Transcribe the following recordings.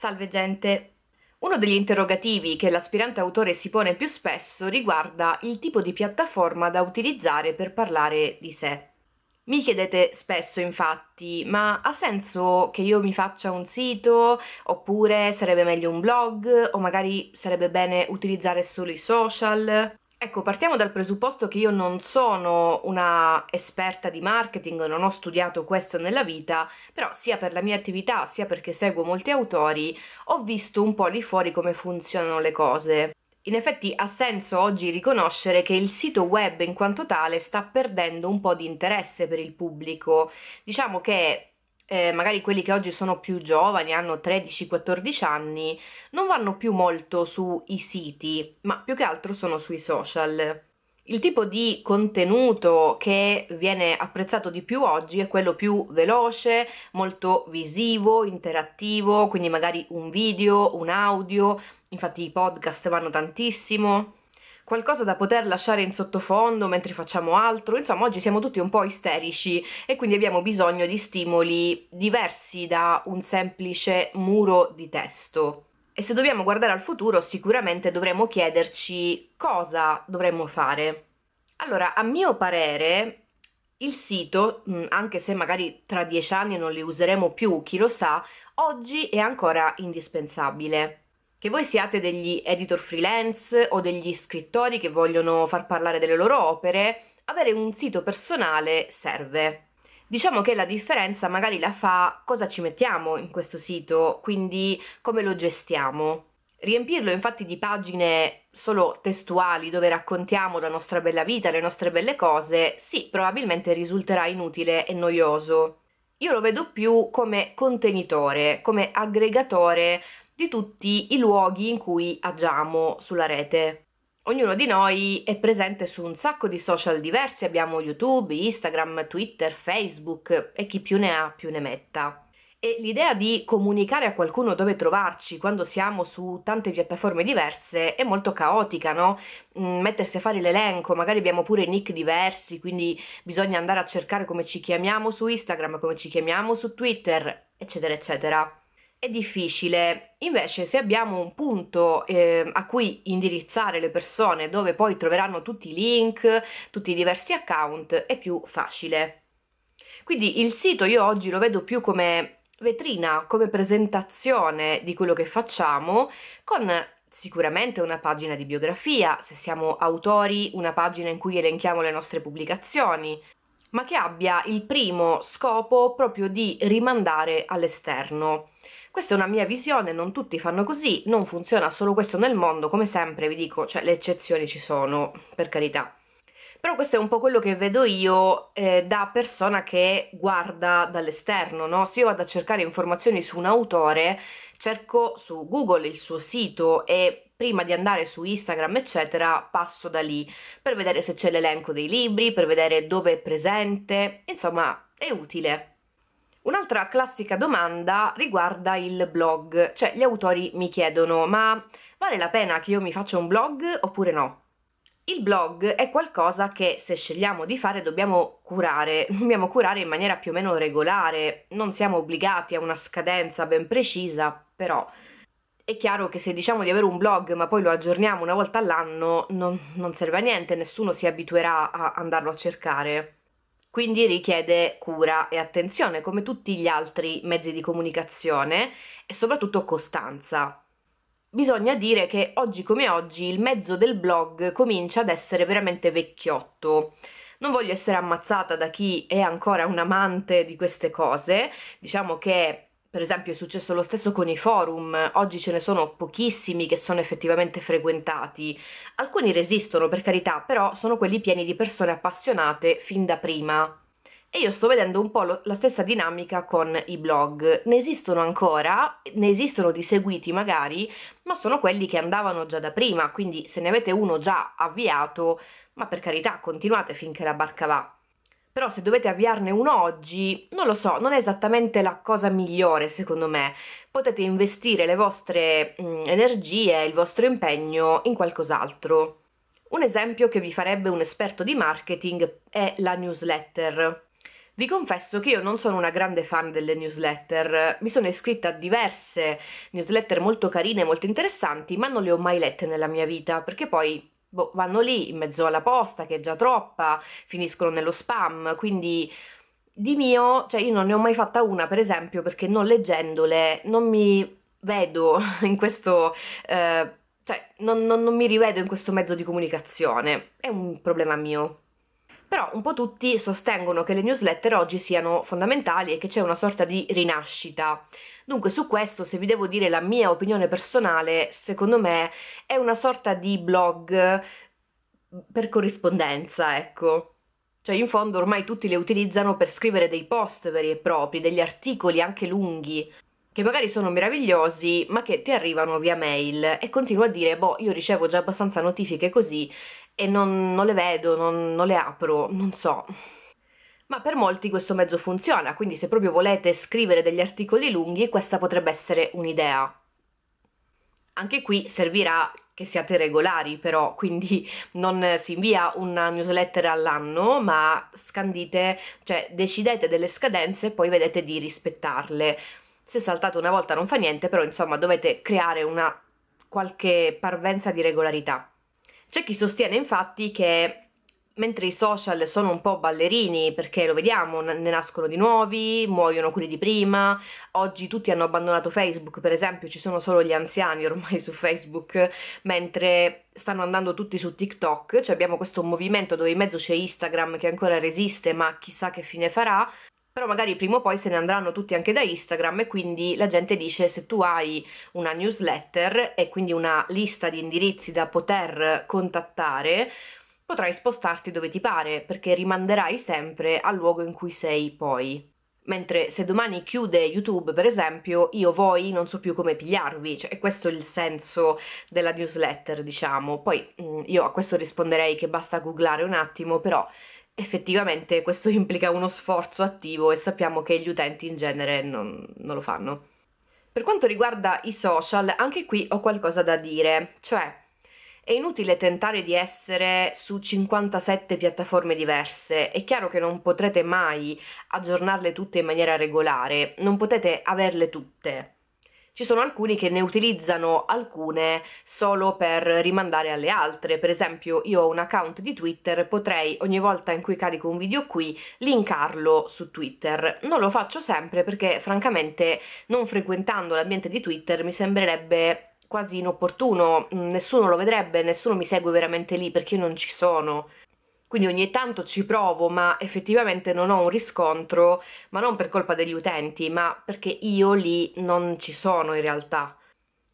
Salve gente! Uno degli interrogativi che l'aspirante autore si pone più spesso riguarda il tipo di piattaforma da utilizzare per parlare di sé. Mi chiedete spesso infatti, ma ha senso che io mi faccia un sito, oppure sarebbe meglio un blog, o magari sarebbe bene utilizzare solo i social? Ecco, partiamo dal presupposto che io non sono una esperta di marketing, non ho studiato questo nella vita, però sia per la mia attività sia perché seguo molti autori ho visto un po' lì fuori come funzionano le cose. In effetti ha senso oggi riconoscere che il sito web in quanto tale sta perdendo un po' di interesse per il pubblico. Diciamo che eh, magari quelli che oggi sono più giovani, hanno 13-14 anni, non vanno più molto sui siti, ma più che altro sono sui social. Il tipo di contenuto che viene apprezzato di più oggi è quello più veloce, molto visivo, interattivo, quindi magari un video, un audio, infatti i podcast vanno tantissimo qualcosa da poter lasciare in sottofondo mentre facciamo altro, insomma oggi siamo tutti un po' isterici e quindi abbiamo bisogno di stimoli diversi da un semplice muro di testo. E se dobbiamo guardare al futuro sicuramente dovremmo chiederci cosa dovremmo fare. Allora, a mio parere, il sito, mm, anche se magari tra dieci anni non li useremo più, chi lo sa, oggi è ancora indispensabile. Che voi siate degli editor freelance o degli scrittori che vogliono far parlare delle loro opere, avere un sito personale serve. Diciamo che la differenza magari la fa cosa ci mettiamo in questo sito, quindi come lo gestiamo. Riempirlo infatti di pagine solo testuali dove raccontiamo la nostra bella vita, le nostre belle cose, sì, probabilmente risulterà inutile e noioso. Io lo vedo più come contenitore, come aggregatore di tutti i luoghi in cui agiamo sulla rete. Ognuno di noi è presente su un sacco di social diversi, abbiamo YouTube, Instagram, Twitter, Facebook e chi più ne ha più ne metta. E l'idea di comunicare a qualcuno dove trovarci quando siamo su tante piattaforme diverse è molto caotica, no? Mm, mettersi a fare l'elenco, magari abbiamo pure nick diversi, quindi bisogna andare a cercare come ci chiamiamo su Instagram, come ci chiamiamo su Twitter, eccetera, eccetera è difficile. Invece, se abbiamo un punto eh, a cui indirizzare le persone, dove poi troveranno tutti i link, tutti i diversi account, è più facile. Quindi il sito io oggi lo vedo più come vetrina, come presentazione di quello che facciamo, con sicuramente una pagina di biografia, se siamo autori, una pagina in cui elenchiamo le nostre pubblicazioni, ma che abbia il primo scopo proprio di rimandare all'esterno. Questa è una mia visione, non tutti fanno così, non funziona solo questo nel mondo, come sempre vi dico, cioè le eccezioni ci sono, per carità. Però questo è un po' quello che vedo io eh, da persona che guarda dall'esterno, no? Se io vado a cercare informazioni su un autore, cerco su Google il suo sito e prima di andare su Instagram, eccetera, passo da lì per vedere se c'è l'elenco dei libri, per vedere dove è presente, insomma, è utile. Un'altra classica domanda riguarda il blog, cioè gli autori mi chiedono ma vale la pena che io mi faccia un blog oppure no? Il blog è qualcosa che se scegliamo di fare dobbiamo curare, dobbiamo curare in maniera più o meno regolare, non siamo obbligati a una scadenza ben precisa, però è chiaro che se diciamo di avere un blog ma poi lo aggiorniamo una volta all'anno non, non serve a niente, nessuno si abituerà a andarlo a cercare quindi richiede cura e attenzione come tutti gli altri mezzi di comunicazione e soprattutto costanza. Bisogna dire che oggi come oggi il mezzo del blog comincia ad essere veramente vecchiotto. Non voglio essere ammazzata da chi è ancora un amante di queste cose, diciamo che per esempio è successo lo stesso con i forum, oggi ce ne sono pochissimi che sono effettivamente frequentati. Alcuni resistono per carità, però sono quelli pieni di persone appassionate fin da prima. E io sto vedendo un po' lo, la stessa dinamica con i blog. Ne esistono ancora, ne esistono di seguiti magari, ma sono quelli che andavano già da prima, quindi se ne avete uno già avviato, ma per carità continuate finché la barca va però se dovete avviarne uno oggi, non lo so, non è esattamente la cosa migliore secondo me. Potete investire le vostre mh, mm, energie, il vostro impegno in qualcos'altro. Un esempio che vi farebbe un esperto di marketing è la newsletter. Vi confesso che io non sono una grande fan delle newsletter, mi sono iscritta a diverse newsletter molto carine, molto interessanti, ma non le ho mai lette nella mia vita, perché poi boh, vanno lì in mezzo alla posta che è già troppa, finiscono nello spam, quindi di mio, cioè io non ne ho mai fatta una per esempio perché non leggendole non mi vedo in questo, eh, cioè non, non, non mi rivedo in questo mezzo di comunicazione, è un problema mio però un po' tutti sostengono che le newsletter oggi siano fondamentali e che c'è una sorta di rinascita. Dunque su questo, se vi devo dire la mia opinione personale, secondo me è una sorta di blog mm, per corrispondenza, ecco. Cioè, in fondo ormai tutti le utilizzano per scrivere dei post veri e propri, degli articoli anche lunghi, che magari sono meravigliosi, ma che ti arrivano via mail e continuo a dire, boh, io ricevo già abbastanza notifiche così e non, non le vedo, non, non le apro, non so. Ma per molti questo mezzo funziona, quindi se proprio volete scrivere degli articoli lunghi questa potrebbe essere un'idea. Anche qui servirà che siate regolari però, quindi non si invia una newsletter all'anno, ma scandite, cioè decidete delle scadenze e poi vedete di rispettarle. Se saltate una volta non fa niente, però insomma dovete creare una qualche parvenza di regolarità. C'è chi sostiene infatti che mentre i social sono un po' ballerini, perché lo vediamo, ne nascono di nuovi, muoiono quelli di prima, oggi tutti hanno abbandonato Facebook, per esempio ci sono solo gli anziani ormai su Facebook, mentre stanno andando tutti su TikTok, cioè abbiamo questo movimento dove in mezzo c'è Instagram che ancora resiste, ma chissà che fine farà, però magari prima o poi se ne andranno tutti anche da Instagram e quindi la gente dice se tu hai una newsletter e quindi una lista di indirizzi da poter contattare potrai spostarti dove ti pare perché rimanderai sempre al luogo in cui sei poi. Mentre se domani chiude YouTube, per esempio, io voi non so più come pigliarvi, cioè questo è il senso della newsletter, diciamo. Poi mm, io a questo risponderei che basta googlare un attimo, però effettivamente questo implica uno sforzo attivo e sappiamo che gli utenti in genere non, non lo fanno. Per quanto riguarda i social, anche qui ho qualcosa da dire, cioè è inutile tentare di essere su 57 piattaforme diverse, è chiaro che non potrete mai aggiornarle tutte in maniera regolare, non potete averle tutte. Ci sono alcuni che ne utilizzano alcune solo per rimandare alle altre, per esempio io ho un account di Twitter, potrei ogni volta in cui carico un video qui linkarlo su Twitter. Non lo faccio sempre perché francamente non frequentando l'ambiente di Twitter mi sembrerebbe quasi inopportuno, nessuno lo vedrebbe, nessuno mi segue veramente lì perché io non ci sono quindi ogni tanto ci provo ma effettivamente non ho un riscontro ma non per colpa degli utenti ma perché io lì non ci sono in realtà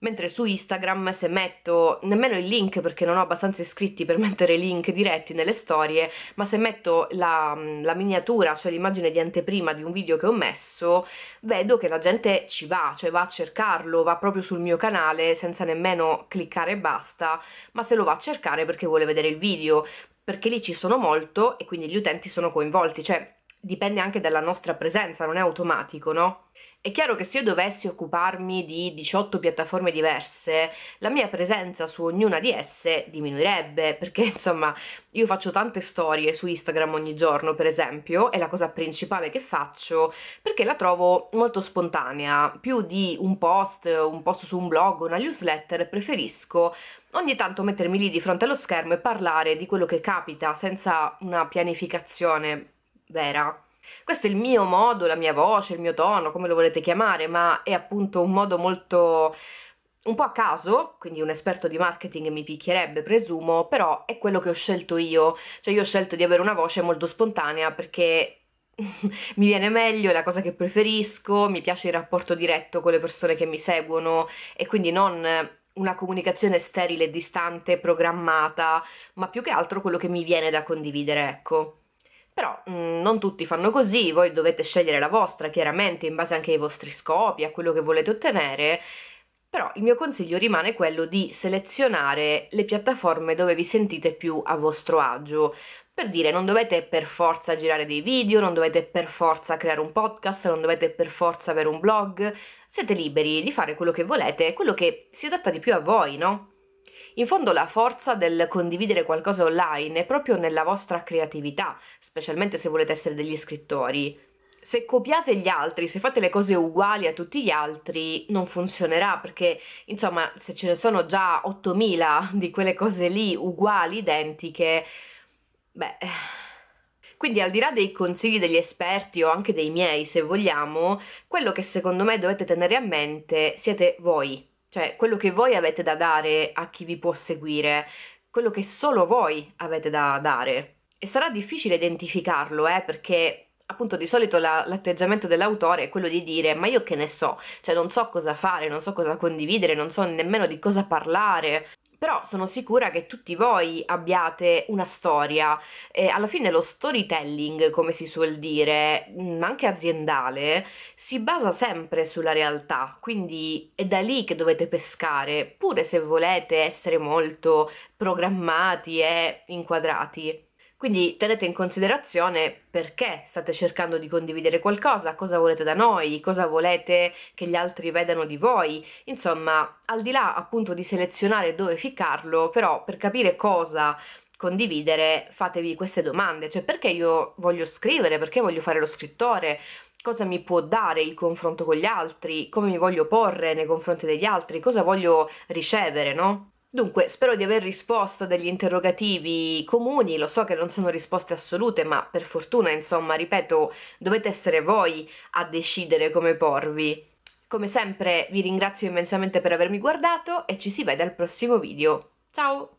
Mentre su Instagram se metto nemmeno il link perché non ho abbastanza iscritti per mettere link diretti nelle storie, ma se metto la, mm, la miniatura, cioè l'immagine di anteprima di un video che ho messo, vedo che la gente ci va, cioè va a cercarlo, va proprio sul mio canale senza nemmeno cliccare e basta, ma se lo va a cercare perché vuole vedere il video, perché lì ci sono molto e quindi gli utenti sono coinvolti, cioè dipende anche dalla nostra presenza, non è automatico, no? È chiaro che se io dovessi occuparmi di 18 piattaforme diverse, la mia presenza su ognuna di esse diminuirebbe, perché insomma io faccio tante storie su Instagram ogni giorno, per esempio, è la cosa principale che faccio, perché la trovo molto spontanea, più di un post, un post su un blog, una newsletter, preferisco ogni tanto mettermi lì di fronte allo schermo e parlare di quello che capita senza una pianificazione vera. Questo è il mio modo, la mia voce, il mio tono, come lo volete chiamare, ma è appunto un modo molto un po' a caso, quindi un esperto di marketing mi picchierebbe, presumo, però è quello che ho scelto io, cioè io ho scelto di avere una voce molto spontanea perché mi viene meglio, è la cosa che preferisco, mi piace il rapporto diretto con le persone che mi seguono e quindi non una comunicazione sterile, distante, programmata, ma più che altro quello che mi viene da condividere, ecco. Però mh, mm, non tutti fanno così, voi dovete scegliere la vostra chiaramente in base anche ai vostri scopi, a quello che volete ottenere, però il mio consiglio rimane quello di selezionare le piattaforme dove vi sentite più a vostro agio. Per dire, non dovete per forza girare dei video, non dovete per forza creare un podcast, non dovete per forza avere un blog, siete liberi di fare quello che volete, quello che si adatta di più a voi, no? In fondo la forza del condividere qualcosa online è proprio nella vostra creatività, specialmente se volete essere degli scrittori. Se copiate gli altri, se fate le cose uguali a tutti gli altri, non funzionerà perché, insomma, se ce ne sono già 8000 di quelle cose lì uguali, identiche, beh... Quindi al di là dei consigli degli esperti o anche dei miei, se vogliamo, quello che secondo me dovete tenere a mente siete voi, cioè quello che voi avete da dare a chi vi può seguire, quello che solo voi avete da dare. E sarà difficile identificarlo, eh, perché appunto di solito la, l'atteggiamento dell'autore è quello di dire ma io che ne so, cioè non so cosa fare, non so cosa condividere, non so nemmeno di cosa parlare però sono sicura che tutti voi abbiate una storia e alla fine lo storytelling, come si suol dire, ma mm, anche aziendale, si basa sempre sulla realtà, quindi è da lì che dovete pescare, pure se volete essere molto programmati e inquadrati. Quindi tenete in considerazione perché state cercando di condividere qualcosa, cosa volete da noi, cosa volete che gli altri vedano di voi. Insomma, al di là appunto di selezionare dove ficcarlo, però per capire cosa condividere fatevi queste domande, cioè perché io voglio scrivere, perché voglio fare lo scrittore, cosa mi può dare il confronto con gli altri, come mi voglio porre nei confronti degli altri, cosa voglio ricevere, no? Dunque, spero di aver risposto a degli interrogativi comuni, lo so che non sono risposte assolute, ma per fortuna, insomma, ripeto, dovete essere voi a decidere come porvi. Come sempre vi ringrazio immensamente per avermi guardato e ci si vede al prossimo video. Ciao!